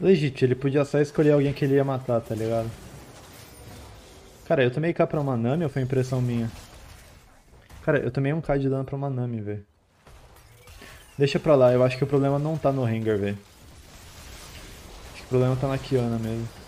Legit, ele podia só escolher alguém que ele ia matar, tá ligado? Cara, eu tomei K pra uma Nami ou foi impressão minha? Cara, eu tomei um K de dano pra uma Nami, velho. Deixa pra lá, eu acho que o problema não tá no Hangar velho. Acho que o problema tá na Kiana mesmo.